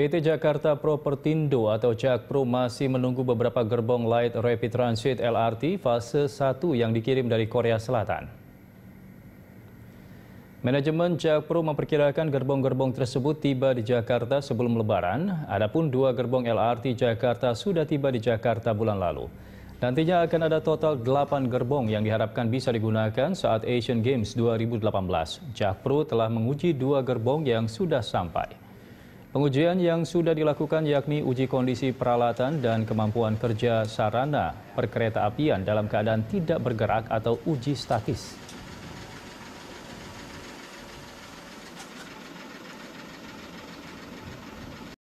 PT Jakarta Propertindo atau Jakpro masih menunggu beberapa gerbong light rapid transit LRT fase 1 yang dikirim dari Korea Selatan. Manajemen Jakpro memperkirakan gerbong-gerbong tersebut tiba di Jakarta sebelum Lebaran, adapun dua gerbong LRT Jakarta sudah tiba di Jakarta bulan lalu. Nantinya akan ada total 8 gerbong yang diharapkan bisa digunakan saat Asian Games 2018. Jakpro telah menguji dua gerbong yang sudah sampai. Pengujian yang sudah dilakukan yakni uji kondisi peralatan dan kemampuan kerja sarana perkereta apian dalam keadaan tidak bergerak atau uji statis.